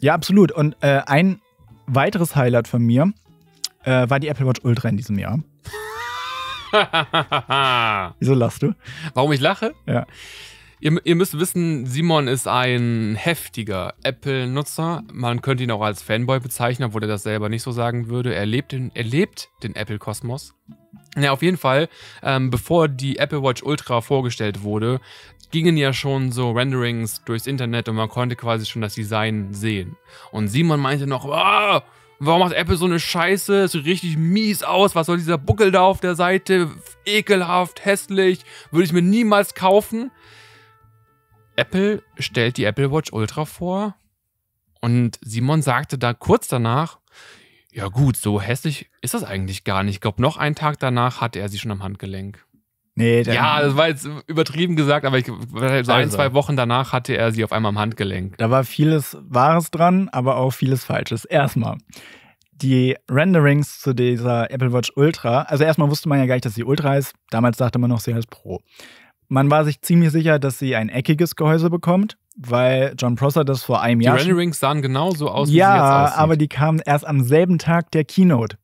Ja, absolut. Und äh, ein weiteres Highlight von mir äh, war die Apple Watch Ultra in diesem Jahr. Wieso lachst du? Warum ich lache? Ja. Ihr, ihr, müsst wissen, Simon ist ein heftiger Apple-Nutzer. Man könnte ihn auch als Fanboy bezeichnen, obwohl er das selber nicht so sagen würde. Er lebt den, er lebt den Apple-Kosmos. Ja, auf jeden Fall, ähm, bevor die Apple Watch Ultra vorgestellt wurde, gingen ja schon so Renderings durchs Internet und man konnte quasi schon das Design sehen. Und Simon meinte noch, oh, warum macht Apple so eine Scheiße? Es sieht richtig mies aus. Was soll dieser Buckel da auf der Seite? Ekelhaft, hässlich, würde ich mir niemals kaufen. Apple stellt die Apple Watch Ultra vor und Simon sagte da kurz danach, ja gut, so hässlich ist das eigentlich gar nicht. Ich glaube, noch einen Tag danach hatte er sie schon am Handgelenk. Nee, ja, das war jetzt übertrieben gesagt, aber ich, so ein, also. zwei Wochen danach hatte er sie auf einmal am Handgelenk. Da war vieles Wahres dran, aber auch vieles Falsches. Erstmal, die Renderings zu dieser Apple Watch Ultra, also erstmal wusste man ja gar nicht, dass sie Ultra ist. Damals dachte man noch, sie heißt Pro. Man war sich ziemlich sicher, dass sie ein eckiges Gehäuse bekommt, weil John Prosser das vor einem die Jahr. Die Renderings sahen genauso aus, wie ja, sie jetzt Ja, aber die kamen erst am selben Tag der Keynote.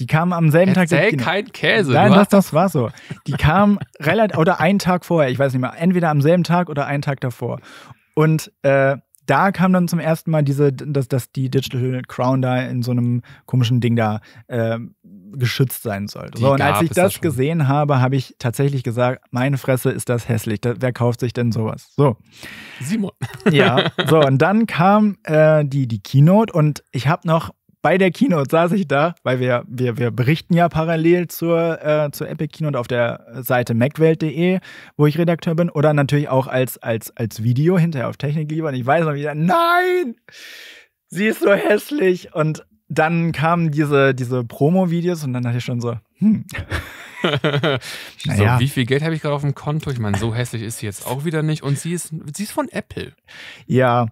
Die kamen am selben Erzähl Tag. Erzähl kein Käse. Nein, das, das war so. Die kamen relativ, oder einen Tag vorher, ich weiß nicht mehr, entweder am selben Tag oder einen Tag davor. Und äh, da kam dann zum ersten Mal diese, dass, dass die Digital Crown da in so einem komischen Ding da äh, geschützt sein sollte. So, und als ich das, das gesehen habe, habe ich tatsächlich gesagt, meine Fresse ist das hässlich. Da, wer kauft sich denn sowas? So. Simon. ja, so, und dann kam äh, die, die Keynote und ich habe noch bei der Keynote saß ich da, weil wir, wir, wir berichten ja parallel zur, äh, zur Epic Keynote auf der Seite macwelt.de, wo ich Redakteur bin, oder natürlich auch als, als, als Video hinterher auf Technik lieber. Und Ich weiß noch wieder, nein! Sie ist so hässlich. Und dann kamen diese, diese Promo-Videos und dann dachte ich schon so, hm, so, naja. wie viel Geld habe ich gerade auf dem Konto? Ich meine, so hässlich ist sie jetzt auch wieder nicht. Und sie ist, sie ist von Apple. Ja,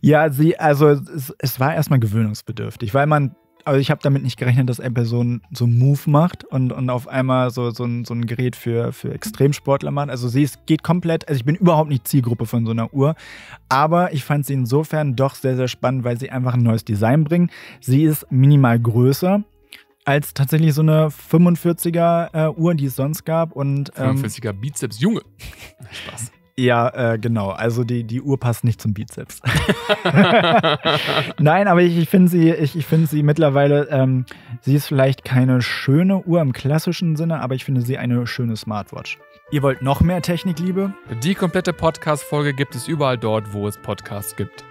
ja, sie, also es, es war erstmal gewöhnungsbedürftig, weil man also ich habe damit nicht gerechnet, dass Apple so einen so Move macht und, und auf einmal so, so, ein, so ein Gerät für, für Extremsportler macht. Also sie ist, geht komplett, also ich bin überhaupt nicht Zielgruppe von so einer Uhr, aber ich fand sie insofern doch sehr, sehr spannend, weil sie einfach ein neues Design bringen. Sie ist minimal größer, als tatsächlich so eine 45er äh, Uhr, die es sonst gab. Und, ähm, 45er Bizeps, Junge. Spaß. Ja, äh, genau. Also die, die Uhr passt nicht zum Bizeps. Nein, aber ich, ich finde sie, ich, ich finde sie mittlerweile, ähm, sie ist vielleicht keine schöne Uhr im klassischen Sinne, aber ich finde sie eine schöne Smartwatch. Ihr wollt noch mehr Technikliebe? Die komplette Podcast-Folge gibt es überall dort, wo es Podcasts gibt.